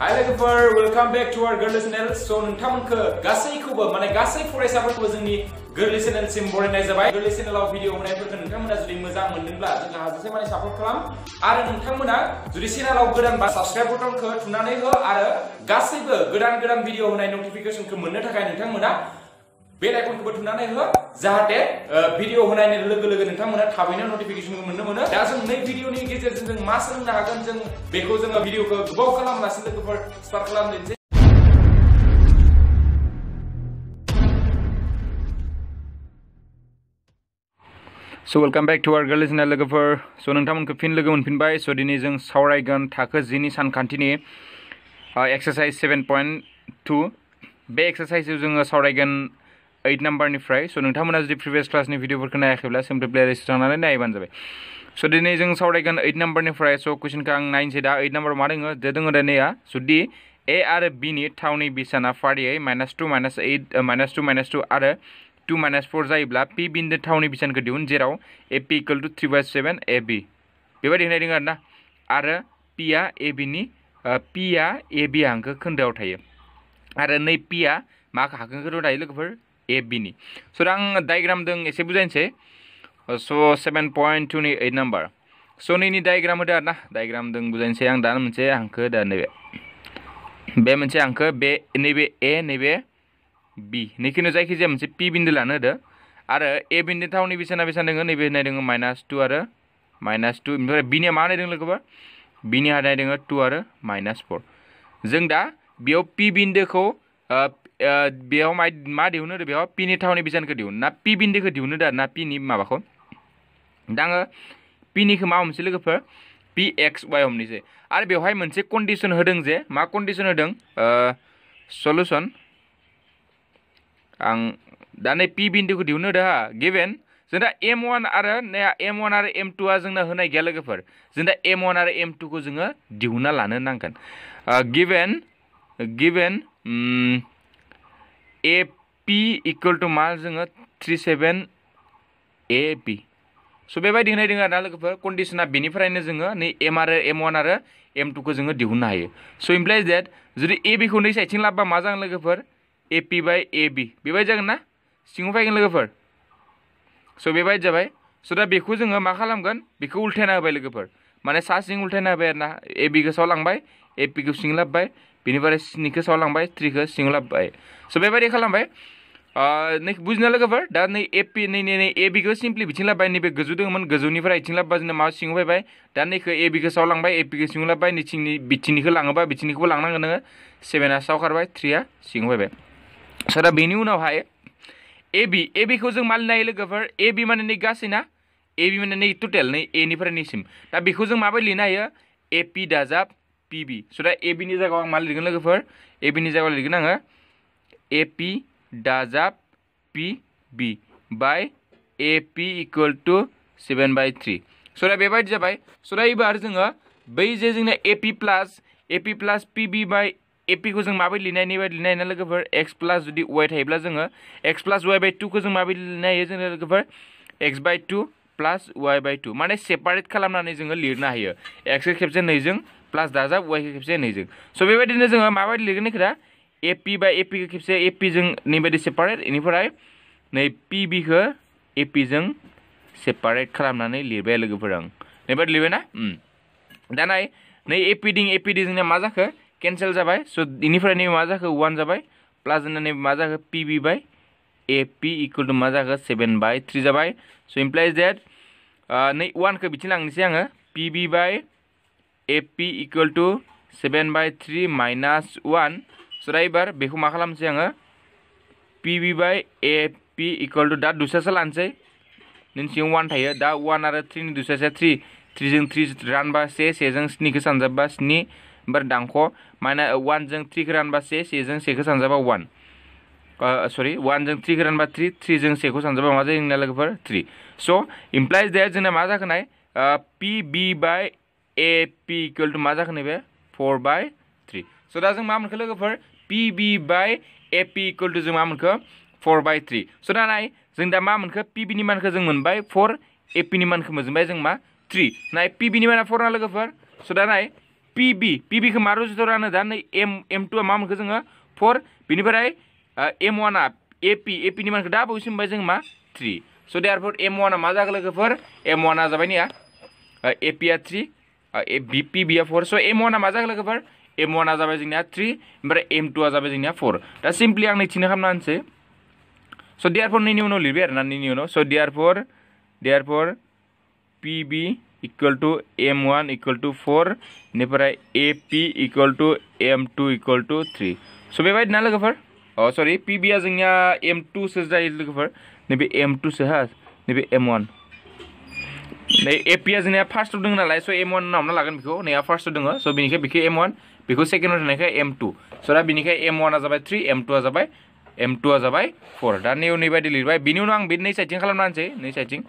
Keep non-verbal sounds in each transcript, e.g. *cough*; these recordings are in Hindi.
हाय लोगोफोर वेलकाम बेक टु आवर गोरलै चेनेल स' नोंथांमोनखौ गासैखौबो माने गासै फरायसाफोरखौबो जोंनि गोरलै चेनेलसिम बरायनाय जाबाय गोरलै चेनेलाव भिडिअ होनायफोरखौ नोंथांमोना जुदि मोजां मोनदोंब्ला जोंहा हाजासे माने सापर्ट खालाम आरो नोंथांमोना जुदि चेनेलाव गोदानबा साबस्क्राइब बटनखौ थुनानै हो आरो गासैबो गोदान गोदान भिडिअ होनाय नटिफिकेसनखौ मोननो थाखाय नोंथांमोना बे आइकनखौबो थुनानै हो जाहाथे भिडिअ होनायनि लोगो लोगो नोंथांमोना थाबैनो मोननो मोनो दा जों नै गेजेरजों जों मा सोलोंनो हागोन जों बेखौ गोबाव लोगोफोर स्टार्ट वेलकाम बेक आर गोरलै जोंना लोगोफोर सो नोंथांमोनखौ फिन लोगो मोनफिनबाय स' दिनै जों सावरायगोन थाखो जिनि सानखान्थिनि एक्सारसाइज सेभेन पइन्ट टु बे एक्सारसाइजखौ जोङो सावरायगोन ओइट नाम्बारनिफ्राय स' नोंथांमोना जुदि प्रिभियास क्लासनि भिडिअ'फोरखौ नायाखैब्ला सिम्पलि प्लेलिस्टआव थांनानै नायबानो सो दिन जो जों सावरायगोन नम्बर नाम्बारनिफ्राय स' कुइसनखौ नाइन से दा ओइट नम्बर मा दङो जे दङ दिनैया ए और बिनि थावनि बिसाना फारियै minus two minus eight minus two minus two और टू माइनास फर जायोब्ला पि बिन्दो थावनि बिसानखौ दिहुन जेराव A P equal to three by seven A B बेबायदि होनाय दङ आरोना आरो पिया ए बिनि पिया ए बि हांखो खोन्दोआव थायो आरो नै पिया मा हांखो खोन्दोआव ए बिनि सो आं डायग्रामजों एसे बुजायनोसै स' सेभेन पइन्ट टुनि ओइट नाम्बार स' नैनि डायग्राम होदो आरो ना डायग्रामजों बुजायनोसै आं दानो मोनसे हांखो होदो नैबे बे मोनसे हांखो बे नैबे ए नैबे बि नैखिनो जायखिजाया मोनसे पि बिन्दो लानो होदो आरो ए बिन्दो थावनि बेसेना बेसेबां दोङो नैबे होनाय दोङो माइनास टू आरो माइनास टू ओमफ्राय बिनिया मा होनाय दों लोगोबा बिनि होनाय दोङो टु आरो माइनास फर जों दा बेयाव पि बिन्दोखौ बेयाव माइ मा दिहुनो होदो बेयाव पिनि थावनि बिजानुखौ दिहुनो ना पी बिन्दोखौ दिहुनो आरो ना पिनि माबाखौ दा आङो पिनिखौ मा हमसै लोगोफोर पि एक्स वाइ हमनोसै आरो बेवहाय मोनसे कन्डिसन होदों जे मा कन्डिसन होदों सलुसन आं दा नै पि बिन्दोखौ दिहुनो होदो हा गिभेन जोंना एम वान आरो एम वान आरो एम टुआ जोंना होनाय गैया लोगोफोर जोंना एम वान आरो एम टुखौ जोङो दिहुना लानो नांगोन given given A P equal to मा जोङो थ्रि सेभेन ए पि स' बेबायदि होनाय दोङो आरोना लोगोफोर कन्डिसना बेनिफ्रायनो एम आरो एम वान आरो एम टुखौ जोङो दिहुननो हायो सो इमप्लाइज डेट जुदि ए बी को नै साइडथिं लाबोबा मा जागोन लोगोफोर ए पि बाय ए बि बेबायदि जागोन ना सिङाव फैगोन लोगोफोर स' बेबायदि जाबाय स' दा जो जोङो मा खालामगोन बेखौ उल्थायना होबाय लोगोफोर माने सा सिं उल्थायना होबाय ए बिखौ सायाव लांबाय ए पिखौ सिं लाबोबाय बेनिफ्राय स्निखौ साव लांबाय थ्रिखौ सिङाव लाबोबाय स' नई खालामबाय लगे दा नई ए पी नई नई ए बी सिम्पलि बिथिं लाबोबाय नई गोजौ दङमोन गोजौनिफ्राय इथिं लाबोबा दा नई ए बी को लांबाय ए पिखौ सिङाव लाबोबाय नैथिंनि बिथिंनिखौ को बिथिंनिखौबो लांनांगोन नोङो सेभेना साव खारबाय थ्रिया सिङाव फैबाय सो दा बेनि उनावहाय ए बी ए बिखौ जों मानिनो हायो लोगोफोर ए बि माने नै गासैना ए बी माने नई टोटल नई एनिफ्राय नैसिम दा बेखौ जों माबोरै ए पी दाजाब पिबि स' दा ए बिनि जायगायाव आं मा लिरगोन लोगोफोर ए बिनि जायगायाव लिरगोन आङो ए पि दाजाब P B by A P equal to seven by three स' दा बेबायदि जाबाय स' दा एबार जोङो बै जे जोंना ए पि प्लास ए पि प्लास पि बि बाय ए पि खौ जों माबायदि लिरनायनि बायदि लिरनाय ना लोगोफोर एक्स प्लास जुदि वाइ थायोब्ला जोङो एक्स प्लास वाइ बाय टुखौ जों माबायदि लिरनो हायो जोङो लोगोफोर x by two plus y by two माने सेपारेट खालामनानै जोङो लिरनो हायो एक्सखौ खेबसे नैजों प्लास वाई के खेबसे होनो जों स' बेबायदिनो जोङो माबायदि लिरगोन इखोदा एपि बा के खेबसे एपिजों नैबायदि सेपारेट इनिफ्राय नै पिबिखौ एपिजों सेपारेट खालामनानै लिरबाय लोगोफोर आं नैबायदि लिबे ना दा नाय नै एपिदिं एपिदि जोंनिया मा जाखो केन्सेल जाबाय सो इनिफ्राय नैबे मा जाखो वान जाबाय प्लास जोंना नैबे मा जाखो PB by P equal to मा जाखो सेभेन बाय थ्रि जाबाय स' इमप्लाइज देट नै वानखौ बिथिं लांनोसै आङो B by A P equal to seven by three minus one स' दा बेखौ मा खालामसै आङो P B by A P equal to दा दुसासो लानोसै नों सिङाव वान थायो दा वान आरो थ्रिनि दुसासो थ्रि थ्रिजों थ्रि रानबा से सेजों स्निखौ सानजाबबा स्नि ओमफ्राय दांख' माइना वानजों थ्रिखौ रानबा से सेजों सेखौ सानजाबा वान सरि वानजों थ्रिखौ रानबा थ्रि थ्रिजों सेखौ सानजाबा मा जायो नोंना लोगोफोर थ्रि स' इमप्लाइज देट जोंना मा जाखोनाय P B by A P equal to मा जागोन नैबे फोर बै थ्री सो दा जो मा मोनखो लोगोफोर P B by A P equal to जो मा मोनखो फोर बै थ्री सो दा नाय जों दा मा मोनखो पि बिनि मानखौ जों मोनबाय फोर ए नि मानखौ मोनजोबबाय जों मा थ्री नाय पि बिनि माना फोर ना लोगोफोर सो दा नाय पि बि पि बिखौ मा रुजुथावना दा नै एम एम टुआ मा मोनखो जोङो फोर बिनिफ्राय एम वाना ए पि ए पिनि मानखौ दा बावैसो मोनबाय जों मा थ्री स' देयारफोर एम वाना मा जागोन लोगोफोर एम वाना जाबाय नैया ए पिआ थ्री बि बिया फर स' एम अवाना मा जागोन लोगोफोर एम अवाना जाबाय जोंनिया थ्रि एम टू जाबाय जिनी फोर दा सिम्पलि आं नैथिनो खालामना होनसै स' डियार फर नैनि उनाव लिरबाय आरोना नैनि उनाव स' therefore therefore m one equal to four बेनिफ्राय A P equal to m two equal to three स' बेबायदिना लोगोफोर अ सरि पि बिया जोंनिया एम टुसो जायो लोगोफोर नैबे एम टुसो हा नैबे एम वान नै एपिया जोंनिया फार्स्टआव दं नालाय सो एम वान हमना लागोन बेखौ नैया फार्स्टआव दङ सो बेनिखाय बेखौ एम वान बेखौ सेकेन्डआव थानायखाय एम टु सो दा बेनिखाय एम वाना जाबाय थ्रि एम टुआ जाबाय एम टुआ जाबाय फर दा नै नैबायदि लिरबाय बेनि उनाव आं बे नै साइडथिं खालामनानैसै नै साइडथिं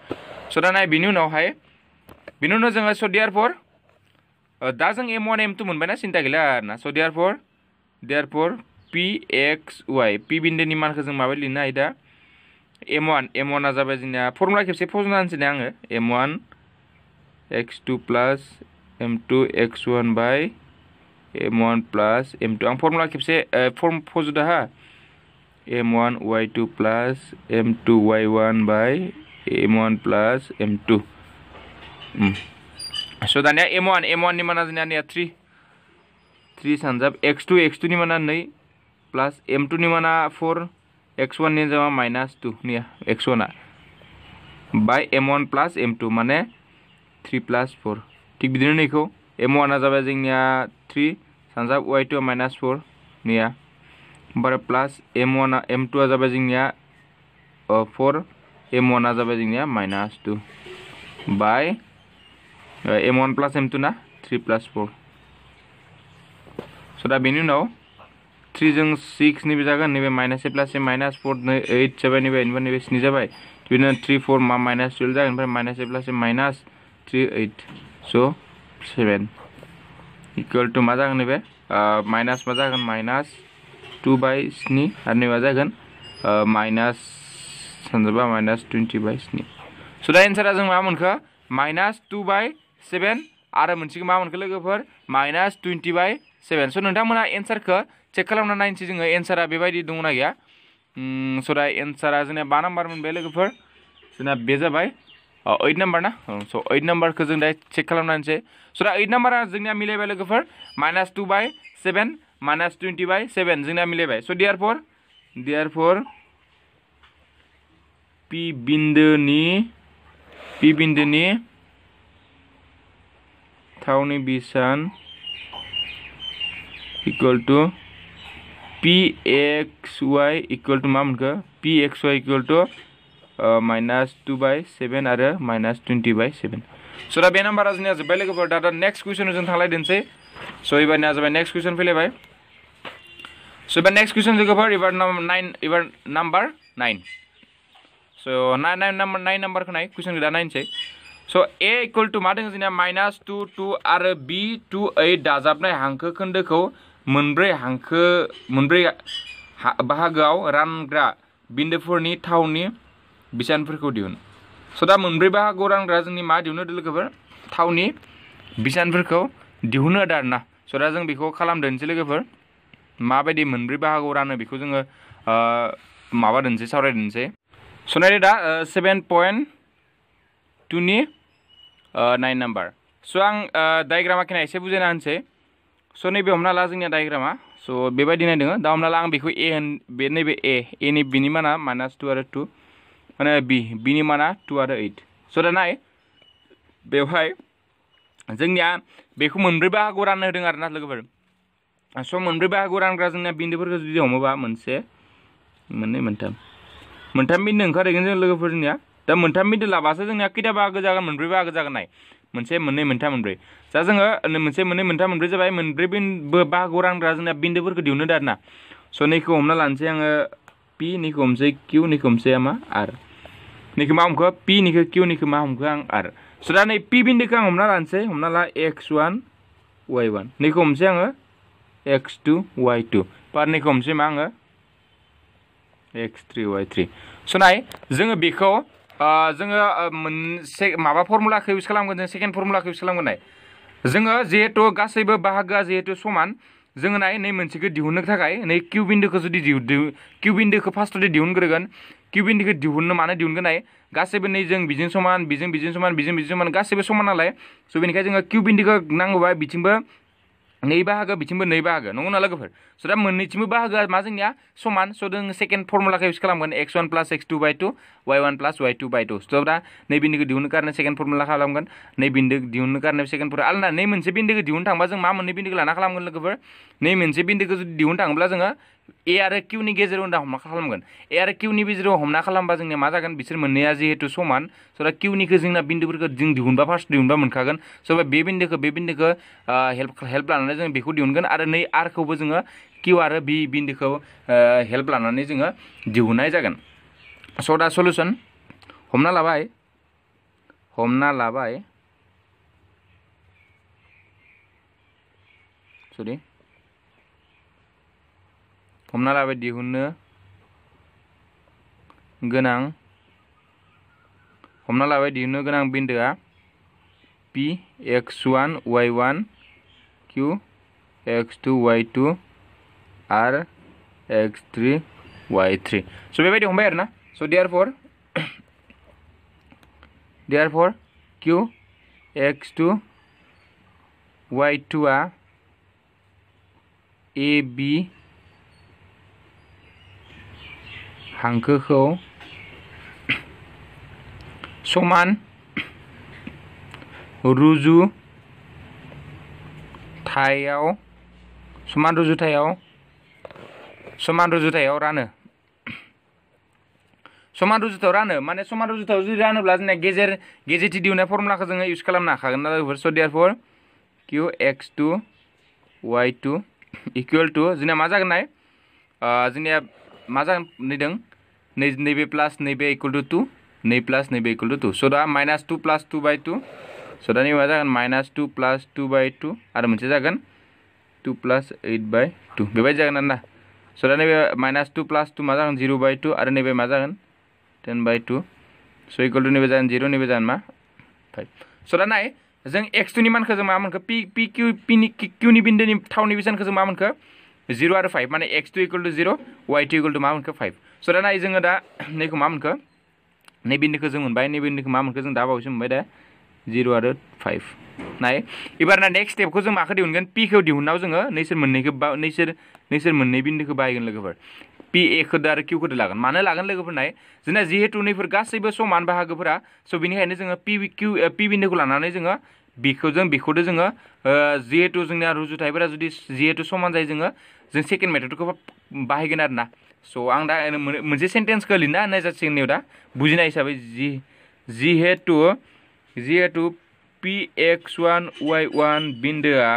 सो दा नाय बेनि उनावहाय बेनि उनाव जोङो सो देयार फर दा जों एम वान एम टु मोनबाय ना सिन्था गैला आरो ना so therefore therefore P x y P बिन्दोनि मानखौ जों माबायदि लिरनो हायो दा एम वान एम वाना जाबाय जोंनिया फर्मुला खेबसे फजना होनसै आङो m one x two plus m two x one by m one plus m two आं फर्मुला खेबसे फर्म फजदा हाँ m one y two plus m two y one by m one plus m two so दानिया एम वान एम वाननि माना जोंनिया थ्री थ्रि सानजाब एक्स टू एक्स टू माना नै प्लास एम टू माना फोर এক্স ওৱান নিয়ে যাওঁ মাইনাছ টু নিয়া x one by m one plus m two মানে থ্ৰী প্লাছ ফ'ৰ ঠিক বিদিনে লিখো এম ওৱানা যাবে যি নিয়া থ্ৰী চানজাব ৱাই টু মাইনাছ ফ'ৰ নিয়া বাৰু প্লাছ এম ওৱানা এম টু যাবে যি নিয়া ফ'ৰ এম ওৱানা যাবে যি নিয়া minus two by m one plus m two না থ্ৰী প্লাছ ফ'ৰ চ' দা বিনি নাও थ्री जो सिक्स नैबे जागोन नैबे minus A plus A minus four eight जाबाय नीबे बेनिफ्राय नैबे स्नि जाबाय थ्री फोर मा माइनास टुवेल्भ जागोन ओमफ्राय minus A plus A minus three eight so seven equal to मा जागोन नीबे माइनास मा जागोन माइनास टू बाय स्नि आरो नैबा जागोन माइनास सानजाबा माइनास टुवेन्टि बाय स्नि स' दा एन्सारा जों मा मोनखो माइनास टु बाय सेभेन आरो मोनसे मा मोनखो लोगोफोर माइनास टुवेन्टि बाय सेभेन स' नोंथांमोना एन्सारखौ चेक खालामना नायनोसै जोङो एन्सारा बेबायदि दङ ना गैया स' दा एन्सारा जोंना बा नाम्बार मोनबाय लोगोफोर जोंना बे जाबाय ओइट नाम्बार ना सो ओइट नम्बरखौ जों दा चेक खालामनानैसै स' दा ओइट नम्बरा जोंनिया मिलायबाय लोगोफोर minus two by seven minus twenty by seven जोंनिया मिलायबाय सो डियार फर डियार फर पि बिन्दोनि पि बिन्दोनि আঠাউনি বিশ ৰান equal to P x y equal to মাম P x y equal to minus two by seven আৰু মাইনাছ টুৱেণ্টি বাই ছেভেন চ' দা বে নাম্বাৰ আজি নাযাবাই লাগিব দাদা নেক্সট কুৱেশ্যন হৈছে থালাই দিছে চ' এইবাৰ নাযাবাই নেক্সট কুৱেশ্যন ফেলে ভাই চ' এইবাৰ নেক্সট কুৱেশ্যন যোগাব এইবাৰ নাইন এইবাৰ নাম্বাৰ নাইন চ' নাই নাই নাম্বাৰ নাইন নাম্বাৰখন নাই কুৱেশ্যন কেইটা নাইন চাই सो ए इकुवेल टू मा दङ माइनास टू टू और बी टू ओइट दाजाबनाय हांखो खोन्दोखौ मनब्रे हांखो मनब्रे बाहागोआव रानग्रा बिन्दोफोरनि थावनि बिसानफोरखौ दिहुन स' दा मनब्रे बाहागोआव रानग्रा जोंनि मा दिहुनो लगे थावनि बिसानफोरखौ दिहुन आरो आरोना स' दा जों बेखौ खालामदोनोसै लोगोफोर मनब्रे मोनब्रै रान रानो बेखौ जोङो माबादोनोसै सावरायदोनोसै स' नायदो दा पॉइंट टू टुनि नाइन नम्बर सो आं डायग्रामाखि एसे बुजायना होनसै स' नैबे हमना ला जोंनिया डायग्रामा सो बेबायदि नायदों दा हमना ला आं ए होन बे नैबे ए एनि बिनि माना माइनास टू आरो टू माने बि बिनि माना टू आरो ओइट सो दा नाय बेवहाय जोंनिया बेखौ मोनब्रै बाहागो राननो होदों आरोना लोगोफोर स' मोनब्रै बाहागो रानग्रा जोंनिया बिन्दोफोरखौ जुदि हमोबा मोनसे मोननै मोनथाम मोनथाम बिन्दो ओंखारहैगोन जों लोगोफोरनिया दा मोनथाम मिडिल लाबासो जोंनिया खैथा बाहागो जागोन मोनब्रै बाहागो जागोन नाय मोनसे मोननै मोनथाम मोनब्रै दा जोङो मोनसे मोननै मोनथाम मोनब्रै जाबाय मोनब्रै बाहागोआव रानग्रा जोंना बिन्दोफोरखौ दिहुनो आरो ना स' नैखौ हमना लानोसै आङो पि नैखौ हमसै किउ नैखौ हमसै मा आर नैखौ मा हमखो पि नैखौ किउ नैखौ मा हमखो आं आर स' दा नै पि बिन्दोखौ आं हमना लानोसै हमना ला एक्स वान वाइ वान नैखौ हमसै आङो एक्स टु वाइ टु पार नैखौ हमसै मा आङो एक्स थ्रि वाइ थ्रि स' नाय जोङो बेखौ जोङो मोनसे माबा फर्मुलाखौ इउज खालामगोन जों सेकेन्ड फर्मुलाखौ इउज खालामगोन जोङो जिहेतु गासैबो बाहागोआ जिहेतु समान जोङो नाय नै मोनसेखौ दिहुननो थाखाय नै किउ बिन्दोखौ जुदि किउ बिन्दोखौ फार्स्टआव दिहुनग्रोगोन किउ बिन्दोखौ दिहुननो मानो दिहुनगोन नाय गासैबो नै जों बिजों समान बिजों बिजों समान बिजों बिजों समान गासैबो समान नालाय स' बेनिखायनो जोङो किउ बिन्दोखौ नांगौबा बिथिंबो नई बाहागो बिथिंबो नई बाहागो नंगौना लोगोफोर सो दा मोननैथिंबो बाहागोआ मा जोंनिया समान स' जों सेकेन्ड फर्मुलाखौ इउज खालामगोन x one plus x two by two y one plus y two by two so दा नै बिन्दोखौ दिहुननो कारणे सेकेन्ड फर्मुला खालामगोन नै बिन्दो दिहुननो कारणे सेकेन्ड फर्मुला आलदा नै मोनसे बिन्दोखौ दिहुननो थांबा जों मा मोननै बिन्दोखौ लाना खालामगोन लोगोफोर नै मोनसे बिन्दोखौ जुदि दिहुननो थाङोब्ला जोङो ए आरो किउनि गेजेराव दा हमना खालामगोन ए आरो किउनि गेजेराव हमना खालामबा जोंनिया मा जागोन बिसोर मोननैया जिहेतु समान स' दा किउनिखौ जोंना बिन्दुफोरखौ जों दिहुनबा फार्स्ट दिहुनबा मोनखागोन स' बे बिन्दुखौ बे बिन्दुखौ हेल्प हेल्प लानानै जों बेखौ दिहुनगोन आरो नै आरखौबो जोङो किउ आरो बि बिन्दुखौ हेल्प लानानै जोङो दिहुननाय जागोन स' दा सलुसन हमना लाबाय हमना लाबाय सरि हमना लावे दिहुन्ने गनांग हमना लावे दिहुन्ने गनांग बिंदा p x1 y1 q x2 y2 r x3 y3 so बेबे दिहुन्ने यार ना so therefore *coughs* therefore q x2 y2 a b हांखोखौ समान रुजुथायाव समान रुजुथायाव समान रुजुथायाव रानो समान रुजुथायाव रानो माने समान रुजुथायाव जुदि रानोब्ला जोंना गेजेर गेजेरथि दिहुननाय फर्मुलाखौ जोङो इउज खालामनो हाखागोन ना लोगोफोर स' therefore Q x two y two equal to जोंनिया मा जागोननाय जोंनिया मा जानानै दं नै नैबे प्लास नैबे इकुल टू टू नै प्लास नैबे इकुल टू टू स' दा minus two plus two by two स' दानि मा जागोन minus two plus two by two आरो मोनसे जागोन two plus eight by two बेबायदि जागोन आरोना स' दा नैबे माइनास टू प्लास टू मा जगह जिर' बाय टू आरो नैबे मा जागोन टेन बाय टू स' इकुल टू नीबे जागोन जिर' नैबे जागोन मा फाइभ स' दा नाय जों एक्स टू मानखौ जों मा मोनखो पि पि किउ पिनि किउनि बिन्दोनि थावनि बेसेनखौ जों मा मोनखो जिरो और फाइव माने x two equal to zero y two equal to मा मोनखो फाइभ स' दा नाय जोङो दा नैखौ मा मोनखो नै बिन्दोखौ जों मोनबाय नै बिन्दोखौ मा मोनखो जों दा बावैसो मोनबाय दा जिर' आरो फाइभ नाय एबार ना नेक्स्ट स्टेपखौ जों माखौ दिहुनगोन पिखौ दिहुननाव जोङो नैसोर मोननैखौ बा नैसोर नैसोर मोननै बिन्दोखौ बाहायगोन लोगोफोर पि एखौ आरो किउखौ लागोन मानो लागोन लोगोफोर नाय जोंना जिहेतु नैफोर गासैबो समान बाहागोफोरा स' बेनिखायनो जोङो पि किउ पि को लानानै जो बिखौ जो बेखौथ' जो जिहेतु जोंना रुजुथायफोरा जुदि जिहेतु समान जायो जो जो सेकेंड मेथड को आरो ना स' आं दा मोनसे सेन्टेन्सखौ लिरना होनाय जासिगोन दा बुजिनाय हिसाबै जि जिहेतु जिहेतु एक्स वान वाइ वान बिन्दोआ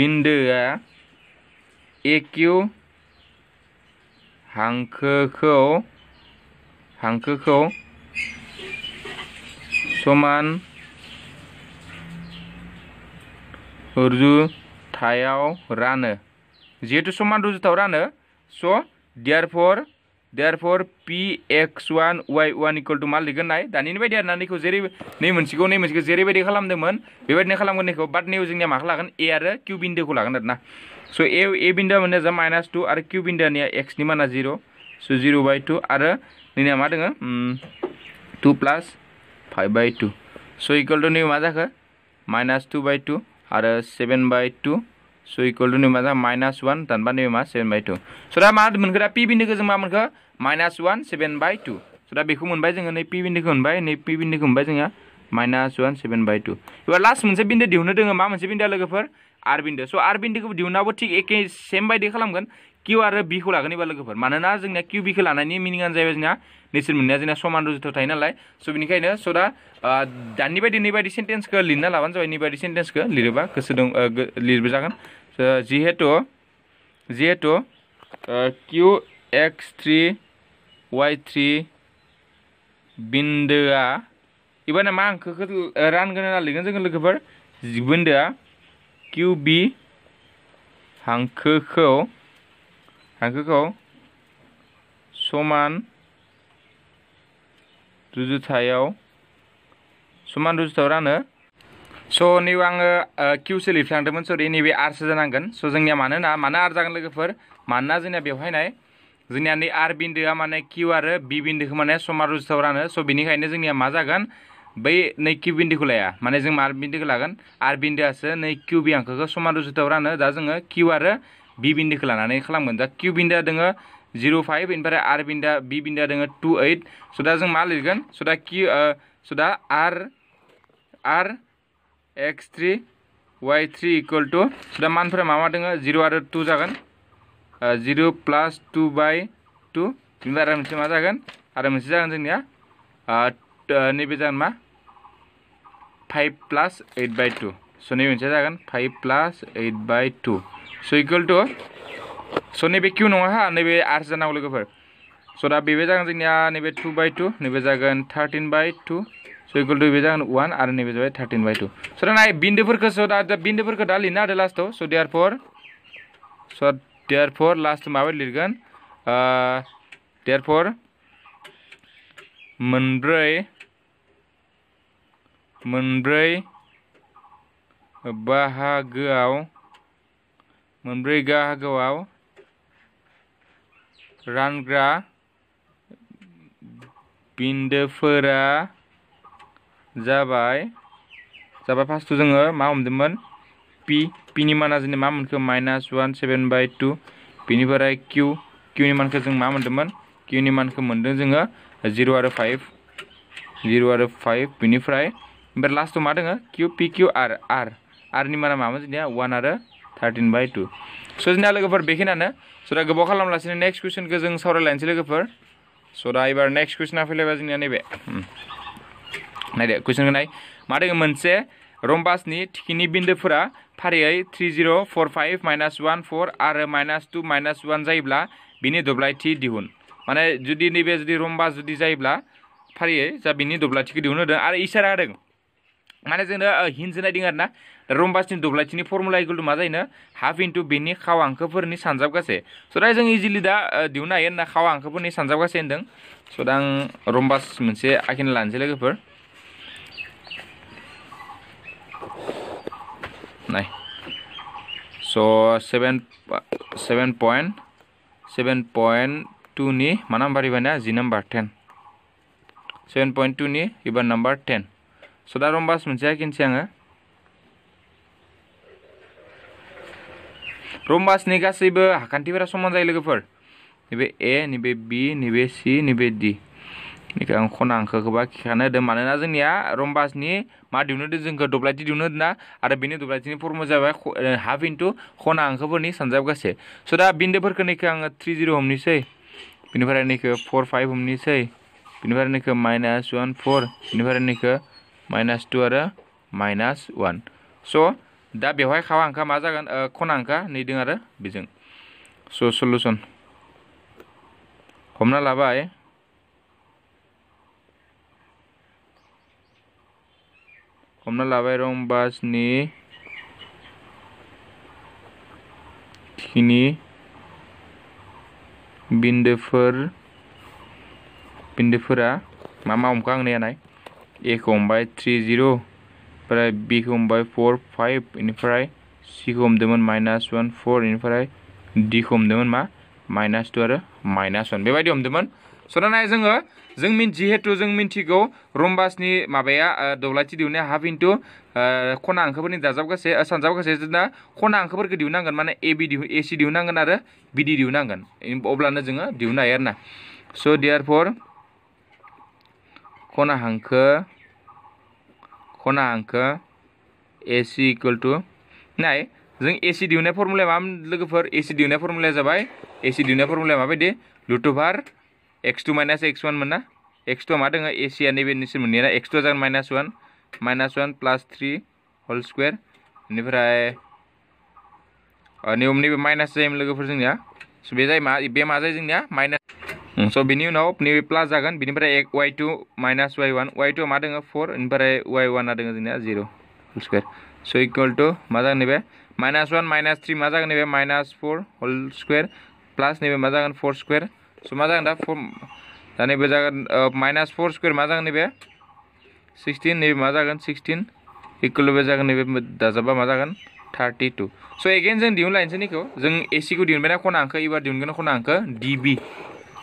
बिन्दोआ एकिउ हांखोखौ हांखोखौ समान रुजु हायाव रानो जिहेतु समान रुजुथाव रानो so therefore therefore P x one y one equal to मा लिरगोन नाय दानिनि बायदि आरो नैखौ जेरै नै मोनसेखौ नै मोनसेखौ जेरैबायदि खालामदोंमोन बेबायदिनो खालामगोन नैखौ बाट नैयाव जोंनिया माखौ लागोन ए आरो किउ बिन्दोखौ लागोन आरो ना स' ए ए बिन्दोआ मोननाय जा माइनास टु आरो किउ बिन्दोनिया एक्सनि माना जिर' सो जिर' बाय टु आरो नैनिया मा दोङो two plus five by two स' इकुवेल टु नै मा जाखो माइनास टु बाय टु आरो seven by two so equal to निमा जा माइनास वान दानबा नैबे मा सेभेन बाय टु दा मा मोनखो दा पि बिन्दोखौ जों मा मोनखो minus one seven by two स' दा बेखौ मोनबाय जोङो नै पि बिन्दोखौ मोनबाय नै पि बिन्दोखौ मोनबाय जोंहा minus one seven by two एबार लास्ट मोनसे बिन्दो दिहुननो दोङो मा मोनसे बिन्दोआ लोगोफोर आर बिन्दो स' आर बिन्दोखौ दिहुनाबो थिग एखे सेम बायदि खालामगोन किउ आरो बिखौ लागोन एबा लोगोफोर मानोना जोंनिया किउ बिखौ लानायनि मिनिङानो जाहैबाय जोंना नेचेर मोननाया जोंना समान रुजुथाव थायो नालाय स' बेनिखायनो स' दा दानि बायदि नैबायदि सेन्टेन्सखौ लिरना लाबानो जाबाय नैबायदि सेन्टेन्सखौ लिरोबा गोसो दं लिरबो जागोन जिहेतु जिहेतु Q x three y three बिन्दोआ एबा मा अंखोखौ रानगोन ना लिरगोन जोङो लोगोफोर बिन्दोआ किउ बि हांखोखौ हांखोखौ समान रुजुथायाव समान रुजुथायाव रानो सो नैबे आङो किउसो लिरफ्लांदोंमोन सरि नैबे आरसो जानांगोन स' जोंनिया मानोना मानो आर जागोन लोगोफोर मानोना जोंनिया बेवहायनाय जोंनिया नै आर बिन्दोआ माने किउ आरो बि बिन्दोखौ माने समान रुजुथायाव रानो स' बेनिखायनो जोंनिया मा जागोन बै नै किउ बिन्दोखौ लाया माने जों आर बिन्दोखौ लागोन आर बिन्दोआसो नै किउ बि हांखोखौ समान रुजुथायाव रानो दा जोङो किउ आरो बि बिन्दुखौ लानानै खालामगोन दा किउ बिन्दुआ दङ जिर' फाइभ ओमफ्राय आर बिन्दा बि बिन्दुआ दङ टु ओइट स' दा जों मा लिरगोन स' दा किउ स' दा R R x three y three equal to स' दा मानफोरा मा मा दङ जिर' आरो टु जागोन जिर' प्लास टु बाइ टु बेनिफ्राय आरो मोनसे मा जागोन आरो मोनसे जागोन जोंनिया नैबे जागोन मा five plus eight by two स' नैबे मोनसे जागोन five plus eight by two स' टू सो नीबे नैबे किउ नङा हा नैबे आर जानांगौ लोगोफोर सो दा बेबो जागोन जोंनिया नैबे टु बाय टू नैबे जागोन thirteen by two so equal to बे जागोन वान आरो नैबे जाबाय थार्टिन बाय टु सो दा नाय बिन्दोफोरखौ सो दा बिन्दोफोरखौ दा लिरना होदो लास्टआव स' देयार फर स' लास्ट माबायदि लिरगोन देयार फर मोनब्रै मोनब्रै बाहागोआव memberi gah gawau rangra binde fera zabai zabai pas tu zengar maum demen p p ni mana zini ma mun ke minus one seven by two p ni fera q q ni mana ke zeng ma mun q ni mana ke mundeng zengar zero ada five zero ada five p ni fera Berlast mana dengar q p q r r r ni mana ma mun zini ya one ada thirteen by two स' जोंना लोगोफोर बेखिनियानो स' दा गोबाव खालामलासिनो नेक्स्ट कुइसनखौ जों सावरायलायनोसै लोगोफोर स' दा एबार नेक्स्ट कुइसना फैलायबाय जोंनिया नैबे नायदो कुइसनखौ नाय मा दोङो मोनसे रम्बासनि थिखिनि बिन्दोफोरा फारियै थ्री जिर' फर फाइभ माइनास वान फर आरो माइनास टु माइनास वान जायोब्ला बिनि दब्लायथि दिहुन माने जुदि नैबे जुदि रम्बास जुदि जायोब्ला फारियै जा बिनि दब्लायथिखौ दिहुन होदों आरो इसारा होदों माने जोंनो हिन्स होनायदों आरो ना rombas ni dubla chini formula equal to mazaina half into bini ni khawa angka per ni sanjab kase so dai jeng easily da diuna yen na khawa angka per ni sanjab kase endeng so dang rombas munse akin lanje lege per nai so 7.7.2 ni mana mbari bana z number 10 7.2 ni iba number ten so dang rombas munse akin siang रम्बासनि गासैबो हाखान्थिफोरा समान जायो लोगोफोर नैबे ए नीबे बी नीबे सी नैबे डि खना अंखोखौबा खिखानो होदों मानोना जोंनिया मा दिहुनो होदों जोंखौ दब्लायथि दिहुनो होदोंना आरो बिनि दब्लायथिनि फर्मुला हाफ इन्टु खना अंखोफोरनि सानजाब गासे स' दा बिन्दोफोरखौ नैखौ आङो थ्रि जिर' फोर फाइव नैखौ फर फाइभ हमनोसै माइनास वान फर बेनिफ्राय नैखौ माइनास टु आरो माइनास वान स' दा बेवहाय खावा अंका मा जागोन खना अंका नेदों आरो बेजों स' सलुसन हमना लाबाय हमना लाबाय रं बासनि खिनि बिन्दोफोर बिन्दोफोरा मा मा हमखो आं नायनाय एखौ हमबाय थ्रि जिर' ओमफ्राय बिखौ हमबाय फर फाइभ बेनिफ्राय सिखौ हमदोंमोन माइनास वान फर बेनिफ्राय डिखौ हमदोंमोन मा माइनास टु आरो माइनास वान बेबायदि हमदोंमोन स' दाना जोङो जों जिहेतु जों मिन्थिगौ रम्बासनि माबाया दौलायथि दिहुननाया हाफ इन्टु खना हांखोफोरनि दाजाब गासै सानजाब गासै जोंना खना हांखोफोरखौ दिहुननांगोन माने ए बि दिहुन ए सि दिहुननांगोन आरो बि डि दिहुननांगोन अब्लानो जोङो दिहुननो हायो आरो ना स' देयार फर खना हांखो खना अंक एसि इकुवेल टु नाय जों एसि दिहुननाय फर्मुलाया मामोन लोगोफोर एसि दिहुननाय फर्मुलाया जाबाय एसि दिहुननाय फर्मुलाया माबायदि लुटुभार x two minus x one मोनना एक्स टुआ मा दोङो एसिया नैबे निसिम मोननिया एक्स टू जान minus one minus one plus three whole square बेनिफ्राय नियम माइनास जाए लोगोफोर जो बे जाए मा माइनास सो बिनि उनाव नैबे प्लास जागोन बिनिफ्राय एक वाइ टु माइनास वाइ वान वाइ टुआ मा दोङो फर बिनिफ्राय वाइ वाना दोङो जोंनिया जिर' whole square so equal to मा जागोन नैबे माइनास वान माइनास थ्रि मा जागोन नैबे minus four whole square plus नैबे मा जागोन फर स्कुवेर सो मा जागोन दा फर दा नैबे जागोन माइनास फर स्कुवेर मा जागोन नैबे सिक्सटिन नैबे मा जागोन सिक्सटिन इकुवेल बे जागोन नैबे दाजाबा मा जागोन थार्टि टु सो एगेन जों दिहुन लायनोसैनिखौ जों एसिखौ दिहुनबाय ना खना आंखो एबार दिहुनगोन खना आंखो डिबि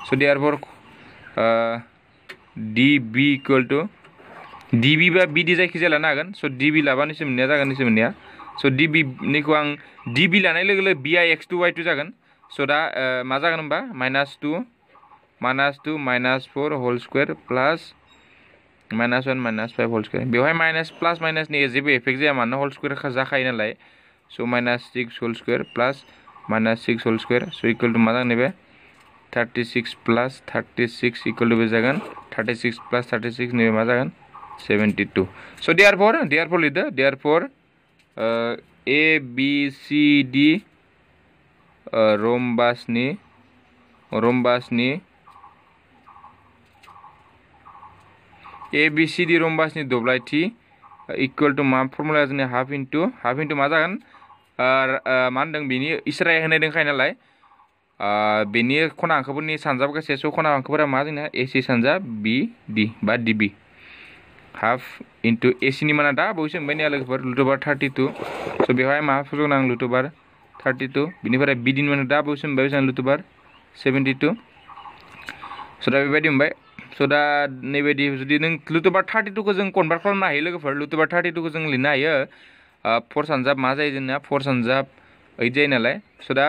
So therefore, uh, DB equal to DB by B design is a lanagan. So DB lavanism netaganism near. So DB nikuang DB lanagle BI x2 y2 zagan. So da uh, mazaganumba minus 2 minus 2 minus 4 whole square plus minus 1 minus 5 whole square. Behind minus plus minus ni is the effect. The man whole square kazaka in a lie. So minus 6 whole square plus minus 6 whole square. So equal to mazanibe. Thirty six plus thirty six equal to बे जागोन सिक्स प्लास थार्टि सिक्स नैबे मा जागोन सेभेन्टि टु स' देयार फोर देयार फर लिरदो therefore A B C D रम्बासनि रम्बासनि A B C D रम्बासनि दब्लायथि equal to मा फर्मुलाया जोंनि हाफ इंटू हाफ इंटू मा जागोन मा होनदों बेनि इसराया होनाय दंखायो बेनि खना हांखोफोरनि सानजाब स' खना हांखोफोरा मा जोंना एसि सानजा बि डि बा डि बि हाफ इन्टु एसिनि माना दा बावैसो मोनबाय नैया लोगोफोर लुटुबार थार्टि टु स' बेवहाय मा आं लुटुबार थार्टि टु बिनिफ्राय बिदिनि माना दा बावैसो मोनबाय जों लुटुबार सेभेन्टि टु स' दा बेबायदि मोनबाय स' दा नैबायदि जुदि नों लुटुबार थार्टि टुखौ जों कनभार्ट खालामनो हायो लोगोफोर लुटुबार थार्टि टुखौ जों लिरनो हायो फर सानजाब मा जायो जोंना फर सानजाब ओइट जायो नालाय स' दा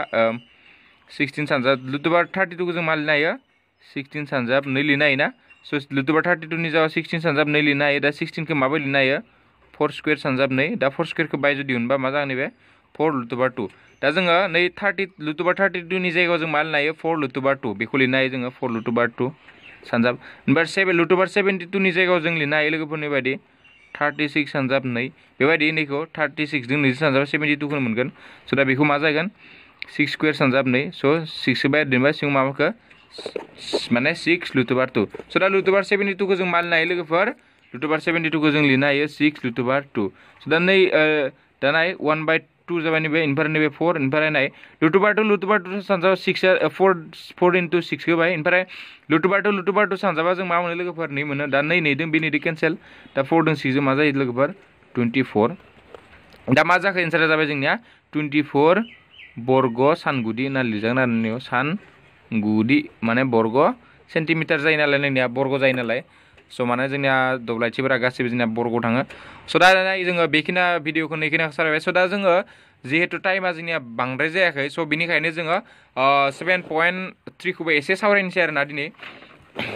सिक्सटिन सानजाब थार्टी टू को जो माल हायो सिक्सटीन सानजाब नई लिना हायो सो लुतुबार थार्टी टू जाबाय सिक्सटीन सानजाब नई लिना है सिक्सटीन के माबोरै लिना है फोर स्कुवेर सानजाब नई दा फोर स्कुवेरखौ बाय जुदि होनबा मा जागोन नैबे फोर लुतुबार टू दा जो नई थार्टी लुतुबार थार्टी टू जायगायाव जों मा लिरनो हायो फोर लुतुबार टू बेखौ लिना है जो फोर लुतुबार टू सानजाब ओमफ्राय सेभेन लुटुबा सेभेन्टि टुनि जायगायाव जो लिना है लोगोफोरनि बायदि थार्टी सिक्स सानजाब नई को थार्टी सिक्स जो नैजि सानजाब टू को मोनगोन सो दा बेखौ मा जागन सिक्स स्क्वेर सानजाबनै स' सिक्सखौ बाय दोनबाय सिङाव माबाखौ माने सिक्स लुटुबार टु सो दा लुटुबार सेभेन्टि टुखौ जों मानिनो हायो लोगोफोर लुटुबार सेभेन्टि टुखौ जों लिरनो हायो सिक्स लुटुबार टु सो दा नै दा नाय वान बाय टू जाबाय नैबे ओमफ्राय नैबे फोर ओमफ्राय नाय लुटुबार टु लुटुबार टु सानजाबा सिक्स फोर फोर इन्टु सिक्सखौ बाय ओमफ्राय लुटुबार टु लुटुबार टु सानजाबा जों मा मोनो लोगोफोर नै मोनो दा नै नैदों बे नैदो केन्सेल दा फोरदों सिक्सजों मा जायो लोगोफोर टुवेन्टि फोर दा मा जाखो एन्सारा जाबाय जोंनिया टुवेन्टि फोर बर्ग सानगुदि होनना लिरजागोन आरो नोंनियाव माने बर्ग सेन्टिमिटार जायो नालाय नोंनिया बर्ग जायो नालाय स' माने जोंनिया दब्लायथिफोरा गासैबो जोंनिया बर्ग थाङो सो दा जोङो बेखिना भिडिअखौ नैखिना सारायबाय स' दा जोङो जिहेतु टाइमा जोंनिया बांद्राय जायाखै स' बिनिखायनो जोङो सेभेन पइन्ट थ्रिखौबो एसे सावरायनोसै आरोना दिनै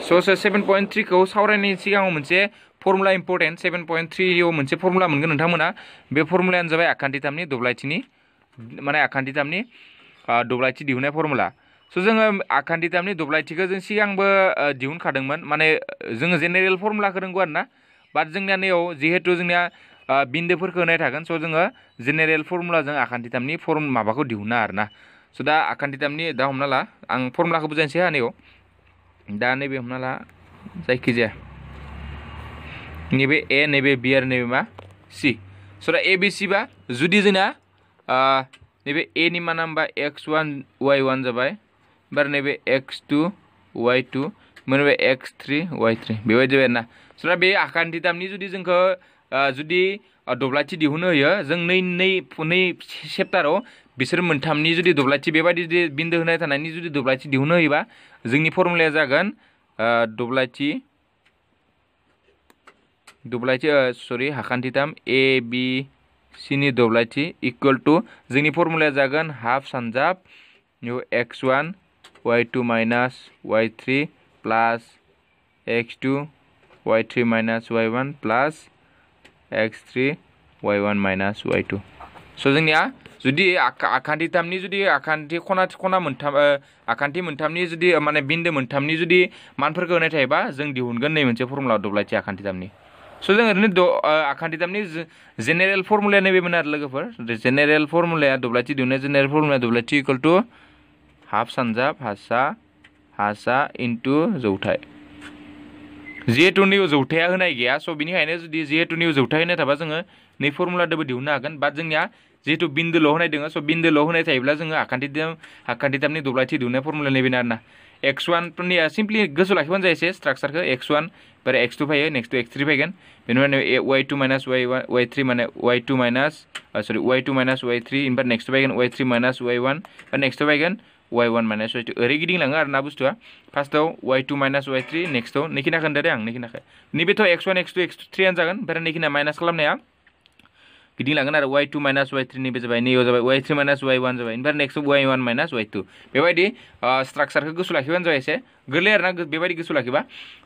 स' सेभेन पइन्ट थ्रिखौ सावरायनायनि सिगाङाव मोनसे फर्मुला इम्पर्टेन्ट सेभेन पइन्ट थ्रियाव मोनसे फर्मुला मोनगोन नोंथांमोना बे फर्मुलायानो जाबाय आखान्थिथामनि दब्लायथिनि mana akan ditam ni dobla dihune formula. So zeng akan ditam ni dobla ichi ke zeng siang dihun kadeng man mana zeng general formula kadeng guan na. Bat zeng nia neo zihe tu zeng nia binde pur kene takan so zeng general formula zeng akan ditam form ma bako dihunar na. So da akan ditam da humna la ang formula ke buzen siang neo. Da ne be humna la zai kije. Nibe A, nibe B, nibe ma C. So da A, B, C ba, zudi zina नैबे एनि माना एक्स वान वाई वान जाबाय बार नैबे एक्स टू वाई टू मोनबाय एक्स थ्री वाइ थ्रि बेबायदि जाबाय आरोना सोरा बे आखान्थि दामनि जुदि जोंखौ जुदि दब्लायथि दिहुनो होयो जों नै नै नै सेप्टाराव बिसोर मोनथामनि जुदि दब्लायथि बेबायदि जुदि बिन्दो होनाय थानायनि जुदि दब्लायथि दिहुनो होयोबा जोंनि फर्मुलाया जागोन दब्लायथि दब्लायथि सरि हाखान्थिथाम ए बि स्नि दब्लायथि इकुवेल टु जोंनि फर्मुलाया जागोन हाफ सानजाब निउ x one y two minus y three plus x two y three minus y one plus x three y one minus y two स' जोंनिया जुदि आखान्थि थामनि जुदि आखान्थि खना खना मोनथाम आखान्थि मोनथामनि जुदि माने बिन्दो मोनथामनि जुदि मानफोरखौ होनाय थायोबा जों दिहुनगोन नै मोनसे फर्मुला दब्लायथि आखान्थि थामनि सो uh, तो जो ओरैनो आखान्थिथामनि जेनेरेल फर्मुलाया नैबेमोन आरो लोगोफोर जेनेरेल फर्मुलाया दब्लायथि जेनेरल जेनेरेल दब्ला टी इकल टू हाफ सानजाब हासा हासा इंटु जौथाय जिहेतु निउ जौथाया होनाय गैया स' बिनिखायनो जुदि जिहेतु निउ जौथाय होनाय थाबा जोङो नै फर्मुलादोबो दिहुननो बट बाट जोंनिया जिहेतु बिन्दोल' होनाय दङ स' बिन्दोल' होनाय थायोब्ला जोङो आखान्थिथाम आखान्थिथामनि दब्लायथि दिहुननाय फर्मुला नैबेनो आरोना एक्स वानफोरनिया सिम्पलि गोसोआव लाखिबानो जायो एसे स्ट्राक्चारखौ एक्स वन ओमफ्राय एक्स टू फैयो नेक्स्ट एक्स थ्री फैगोन बेनि उनाव y two minus y one y three माने y two minus sorry y two minus y three ओमफ्राय नेक्स्ट फैगोन y three minus y one ओमफ्राय नेक्स्ट फैगोन y one minus y two ओरै गिदिंलाङो आरो ना बुस्तुआ फार्स्टआव y two minus y three नेक्स्टआव नैखिनाखौ होनदो दे आं नैखिनाखौ नैबेथ' x one x two x थ्रियानो जागोन ओमफ्राय नैखिना माइनास खालामनाया गिदिं लांगोन आरो वाइ टु माइनास वाइ थ्रिनि बे जाबाय नैयाव जाबाय वाइ माइनास वाइ वान जाबाय ओमफ्राय next y one minus y two बेबायदि स्ट्राक्चारखौ गोसो लाखिबानो जाबाय एसे गोरलै ना बेबायदि गोसो लाखिबा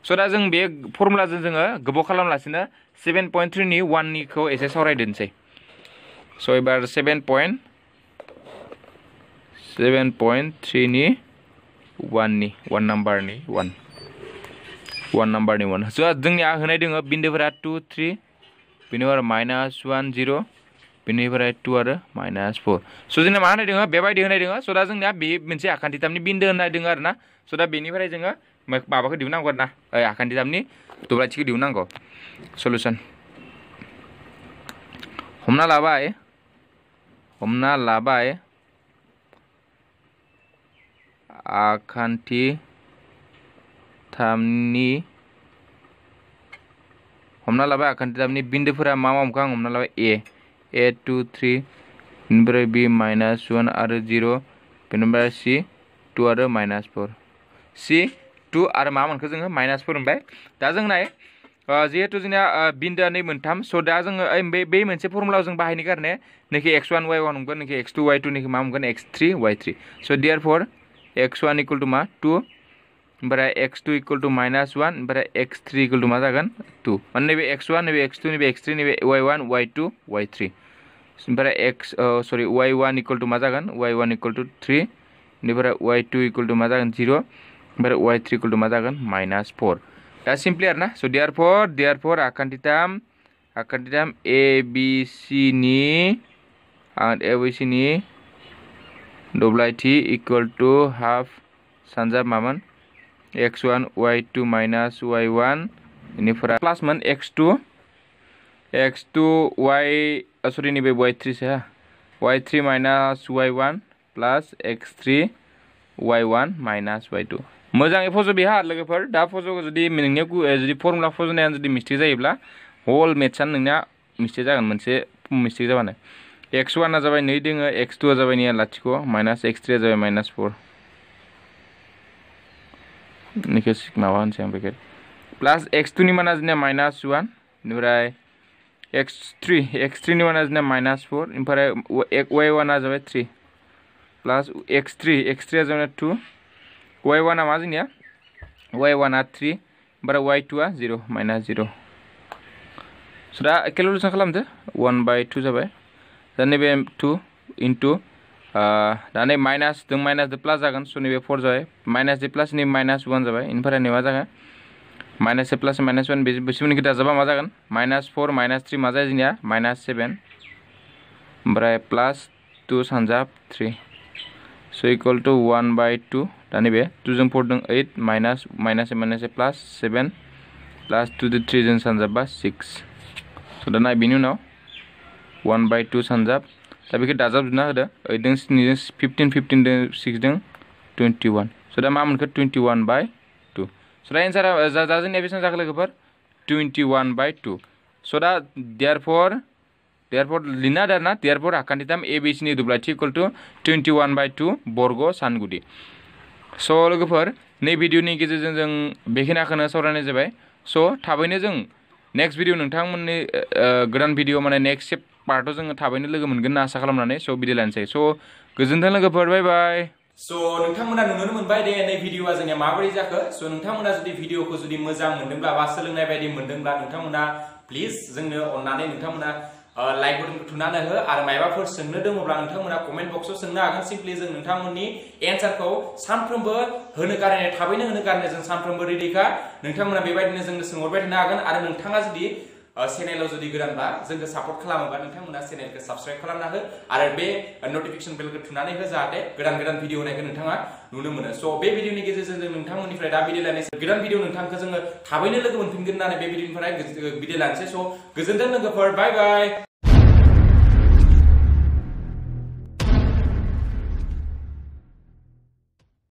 स' दा जों बे फर्मुलाजों जोङो गोबाव खालामलासिनो सेभेन पइन्ट थ्रिनि वाननिखौ एसे सावरायदोनसै स' एबार सेभेन पइन्ट सेभेन पइन्ट थ्रिनि वाननि वान नाम्बारनि वान वान नाम्बारनि वान स' जोंनिया होनाय दङ बिन्दोफोरा two three pinivara minus one zero pinivara dua ada minus four so jadi mana dengar bebay dengar dengar Sudah dasar nih b minsi akan ditambah nih binder nih dengar na, sudah dasar pinivara jengah mak papa ke diunang kok nih eh akan ditambah nih tuh berarti diunang kok solution homna laba ya eh. homna laba ya akan di tamni हमना लाबाय आखान्थिदाबनि बिन्दोफोरा मा मामखौ आं हमना लाबाय ए ए टु थ्रि बेनिफ्राय बि माइनास वान आरो जिर' बेनिफ्राय सि टु आरो माइनास फर सि टु आरो मा मोनखो जोङो माइनास फर मोनबाय दा जों नाय जिहेतु जोंनिया बिन्दोआ नै मोनथाम स' दा जोङो बे बे मोनसे फर्मुलायाव जों बाहायनो कारने नैखि एक्स वान वाइ वान मोनगोन नैखि एक्स टु वाइ मा मोनगोन एक्स थ्रि वाइ थ्रि स' डियार एक्स वान इकुवेल टु मा टु ओमफ्राय x two equal to minus one ओमफ्राय एक्स थ्री इकुवेल टू मा जागोन टु माने नैबे एक्स वान नैबे एक्स टू नैबे एक्स थ्री नैबे y one y two y three ओमफ्राय x sorry y one equal to मा जागोन y one equal to three बेनिफ्राय वाइ टु इकुवेल टु मा जागोन जिर' ओमफ्राय वाइ थ्री इकुवेल टु मा जागोन माइनास फर दा सिम्पलि आरो ना स' their therefore their for आखान्थिथाम आखान्थिथाम A B सिनि ए बि सिनि डब्लाइटि इकुवेल टु हाफ सानजाब मामोन x one y two minus y one plus प्लासमोन x two x two y sorry नैबे वाई थ्री से y three minus y one plus x three y one minus y two मोजाङै फज'बि हा लोगोफोर दा फज' जुदि नोंनिया जुदि फर्मुला फज'नायानो जुदि मिस्टेक जायोब्ला हल मेथ्सआनो नोंनिया मिस्टेक जागोन मोनसे मिस्टेक जाबानो एक्स वाना जाबाय नै दोङो एक्स टुआ जाबाय नैया लाथिख' माइनास एक्स थ्रिया जाबाय माइनास फर নিকে চিগমা ওৱান চেম্পেকেট প্লাছ এক্স টু নিমান আছে মাইনাছ ওৱান ইনিফ্ৰাই এক্স থ্ৰী এক্স থ্ৰী নিমান আছে মাইনাছ ফ'ৰ ইনিফ্ৰাই ৱাই ওৱান আছে three plus x three x three আছে টু ৱাই ওৱান আমাৰ যেনিয়া ৱাই ওৱান আৰ থ্ৰী ইনিফ্ৰাই ৱাই টু আৰ জিৰ' মাইনাছ জিৰ' চ' দা কেলকুলেশ্যন খালাম দে ওৱান বাই টু যাবাই জানিবি টু ইন दा नै माइनास जों माइनास दि प्लास जागोन स' नैबे फर जाबाय माइनास दि प्लासनि माइनास वान जाबाय बेनिफ्राय नैबा जागोन माइनास ए प्लास माइनास वान बे बेसिमनि गिदा जाबा मा जागोन माइनास फर माइनास थ्रि मा जायो जोंनिया माइनास सेभेन ओमफ्राय प्लास टु सानजाब थ्रि स' equal to one by two दा नैबे टुजों फर दों eight minus minus A minus A plus seven plus two two थ्रिजों सानजाबा सिक्स स' दा नाय बेनि उनाव वान बाय टु सानजाब दा बेखौ दाजाबजोबना होदो ओइटजों फिफ्टीन फिफ्टिन फिफ्टिनजों सिक्सजों टुवेन्टि दा मा मोनखो टुवेन्टि वान बाय टु स' दा एन्सारा दा जोंनिया बेसेबां जाखो लोगोफोर टुवेन्टि वान बाय टू स' दा देयार फर देयार फर लिरना आरो ना देयार फर आखान्थि दाम ए बि सिनि दुब्लायथि equal to twenty one by two बर्ग सानगुदि स' लोगोफोर नै भिडिअनि गेजेरजों जों बेखिनाखौनो सावरायनाय जाबाय स' थाबैनो जों नेक्स्ट भिडिअ नोंथांमोननि गोदान भिडिअ माने नेक्स्ट पार्टआव जोङो थाबैनो लोगो मोनगोन खालामनानै स' बिदि लानोसै स' गोजोन्थों लोगोफोर बाय बाय स' नोंथांमोना नुनो मोनबाय दे नै भिडिअआ जोंनिया माबोरै जाखो स' नोंथांमोना जुदि भिडिअखौ जुदि मोजां मोनदोंब्ला बा सोलोंनाय बायदि मोनदोंब्ला नोंथांमोना प्लिज जोंनो अननानै नोंथांमोना लाइक बटनखौ थुनानै हो आरो मायबाफोर सोंनो दङब्ला नोंथांमोना कमेन्ट बक्सआव सोंनो हागोन सिम्पलि जों नोंथांमोननि एन्सारखौ सानफ्रोमबो होनो गारनाय थाबैनो होनो गारनाय जों सानफ्रोमबो रेडिखा नोंथांमोना बेबायदिनो जोंनो सोंहरबाय थानो हागोन आरो नोंथाङा जुदि चेनेलाव जुदि गोदानबा जोंखौ सापर्ट खालामोबा नोंथांमोना चेनेलखौ साबस्क्राइब खालामना हो आरो बे नटिफिकेसन बेलखौ थुनानै हो जाहाथे गोदान गोदान भिडिअ होनायखौ नोंथाङा नुनो मोनो स' बे भिडिअनि गेजेरजों जों नोंथांमोननिफ्राय दा भिडिअ लानायसै गोदान भिडिअ नोंथांखौ जोङो थाबैनो लोगो मोनफिनगोन होननानै बे भिडिअनिफ्राय भिडिअ लानोसै स' गोजोन्थों लोगोफोर बाय बाय